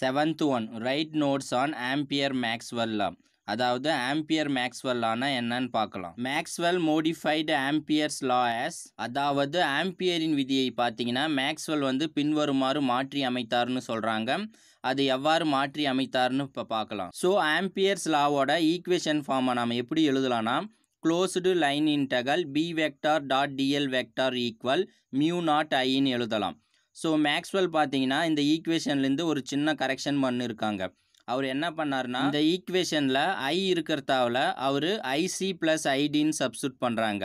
Seventh one right notes on ampere Maxwell law அதாவது ampere மேக்ஸ்வெல்லானா என்னன்னு பார்க்கலாம் Maxwell modified amperes law as அதாவது ஆம்பியரின் விதியை பார்த்தீங்கன்னா மேக்ஸ்வெல் வந்து பின்வருமாறு மாற்றி அமைத்தார்னு சொல்கிறாங்க அது எவ்வாறு மாற்றி அமைத்தார்னு இப்போ பார்க்கலாம் ஸோ ஆம்பியர்ஸ் லாவோட ஈக்குவேஷன் ஃபார்மை நாம் எப்படி எழுதலாம்னா closed line integral B vector dot DL vector equal mu naught ஐன்னு எழுதலாம் ஸோ மேக்ஸ்வெல் பார்த்தீங்கன்னா இந்த ஈக்குவேஷன்லேருந்து ஒரு சின்ன கரெக்ஷன் பண்ணியிருக்காங்க அவர் என்ன பண்ணார்னா இந்த ஈக்குவேஷனில் ஐ இருக்கிறதாவில் அவர் ஐசி ப்ளஸ் ஐடின்னு சப்ஸ்டியூட் பண்ணுறாங்க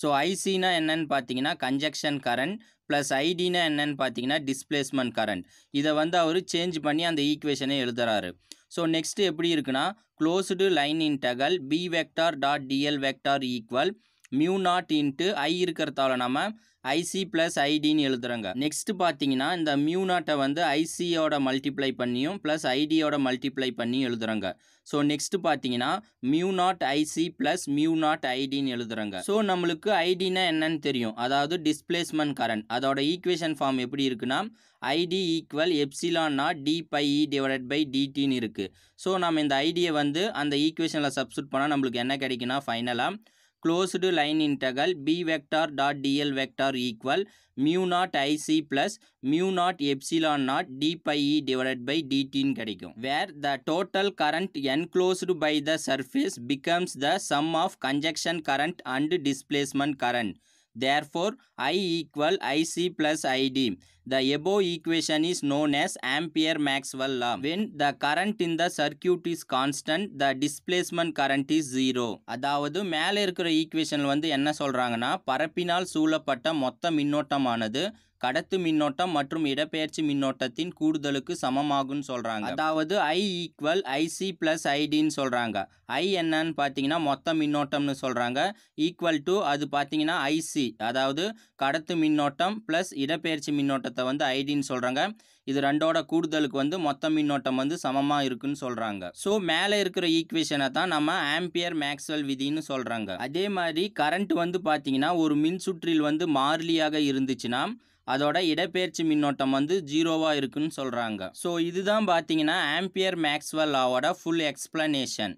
ஸோ ஐசினா என்னன்னு பார்த்தீங்கன்னா கன்ஜெக்ஷன் கரண்ட் ப்ளஸ் ஐடினா என்னன்னு பார்த்தீங்கன்னா டிஸ்பிளேஸ்மெண்ட் கரண்ட் இதை வந்து அவர் சேஞ்ச் பண்ணி அந்த ஈக்குவேஷனை எழுதுறாரு ஸோ நெக்ஸ்ட்டு எப்படி இருக்குன்னா closed line integral B vector dot DL vector equal mu naught into I இருக்கிறதால நம்ம ஐசி ப்ளஸ் ஐடின்னு எழுதுகிறாங்க நெக்ஸ்ட் பார்த்தீங்கன்னா இந்த மியூ நாட்டை வந்து ஐசியோட மல்டிப்ளை பண்ணியும் ப்ளஸ் ஐடியோட மல்டிப்ளை பண்ணியும் எழுதுகிறோங்க ஸோ நெக்ஸ்ட் பார்த்தீங்கன்னா mu naught IC plus mu naught ஐடின்னு எழுதுகிறோங்க ஸோ நம்மளுக்கு ஐடினா என்னன்னு தெரியும் அதாவது டிஸ்பிளேஸ்மெண்ட் கரண்ட் அதோட ஈக்குவேஷன் ஃபார்ம் எப்படி இருக்குன்னா ID equal epsilon naught D phi E divided by டிடின்னு இருக்குது ஸோ நம்ம இந்த ஐடியை வந்து அந்த ஈக்குவேஷனில் சப்ஸ்டியூட் பண்ணால் நம்மளுக்கு என்ன கிடைக்குன்னா ஃபைனலாக closed line integral b vector dot dl vector equal mu naught ic plus mu naught epsilon naught d pi e divided by dt in கிடைக்கும் where the total current enclosed by the surface becomes the sum of conduction current and displacement current Therefore, I equal IC plus ID. The above equation is known as Ampere-Maxwell law. When the current in the circuit is constant, the displacement current is zero. அதாவது மேலே இருக்கிற equation வந்து என்ன சொல்கிறாங்கன்னா பரப்பினால் சூழப்பட்ட மொத்த மின்னோட்டமானது கடத்து மின்னோட்டம் மற்றும் இடப்பெயர்ச்சி மின்னோட்டத்தின் கூடுதலுக்கு சமமாகும்னு சொல்கிறாங்க அதாவது ஐ ஈக்குவல் ஐசி ப்ளஸ் ஐடின்னு சொல்கிறாங்க ஐ என்னன்னு பார்த்தீங்கன்னா மொத்த மின்னோட்டம்னு சொல்கிறாங்க ஈக்குவல் டு அது பார்த்தீங்கன்னா ஐசி அதாவது கடத்து மின்னோட்டம் ப்ளஸ் இடப்பெயர்ச்சி மின்னோட்டத்தை வந்து ஐடின்னு சொல்கிறாங்க இது ரெண்டோட கூடுதலுக்கு வந்து மொத்த மின்னோட்டம் வந்து சமமாக இருக்குன்னு சொல்கிறாங்க ஸோ மேலே இருக்கிற ஈக்குவேஷனை தான் நம்ம ஆம்பியர் மேக்ஸ்வெல் விதின்னு சொல்கிறாங்க அதே மாதிரி கரண்ட் வந்து பார்த்தீங்கன்னா ஒரு சுற்றில் வந்து மாறிலியாக இருந்துச்சுன்னா அதோட இடப்பெயர்ச்சி மின்னோட்டம் வந்து ஜீரோவாக இருக்குன்னு சொல்கிறாங்க ஸோ இதுதான் பார்த்தீங்கன்னா ஆம்பியர் மேக்ஸ்வெல் லாவோட full explanation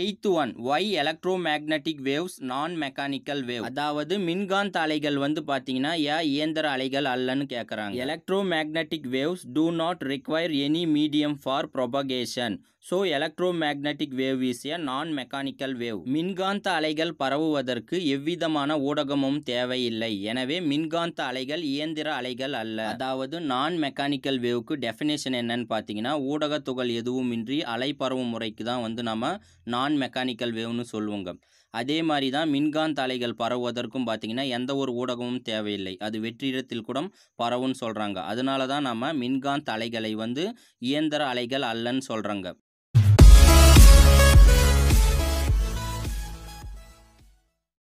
eighth one why electromagnetic waves non mechanical wave அதாவது மின்காந்த அலைகள் வந்து பார்த்தீங்கன்னா ஏ இயந்திர அலைகள் அல்லன்னு கேட்குறாங்க electromagnetic waves do not require any medium for propagation so electromagnetic wave is non mechanical wave மின்காந்த அலைகள் பரவுவதற்கு எவ்விதமான ஊடகமும் தேவையில்லை எனவே மின்காந்த அலைகள் இயந்திர அலைகள் அல்ல அதாவது நான் மெக்கானிக்கல் வேவுக்கு டெஃபினேஷன் என்னன்னு பார்த்தீங்கன்னா ஊடக துகள் எதுவுமின்றி அலை பரவும் முறைக்கு தான் வந்து நம்ம நான் மெக்கானிக்கல் வேவ்னு சொல்லுவோங்க அதே மாதிரி தான் மின்காந்த அலைகள் பரவுவதற்கும் பார்த்திங்கன்னா எந்த ஒரு ஊடகமும் தேவையில்லை அது வெற்றிடத்தில் கூட பரவுன்னு சொல்கிறாங்க அதனால தான் நம்ம மின்காந்த அலைகளை வந்து இயந்திர அலைகள் அல்லன்னு சொல்கிறாங்க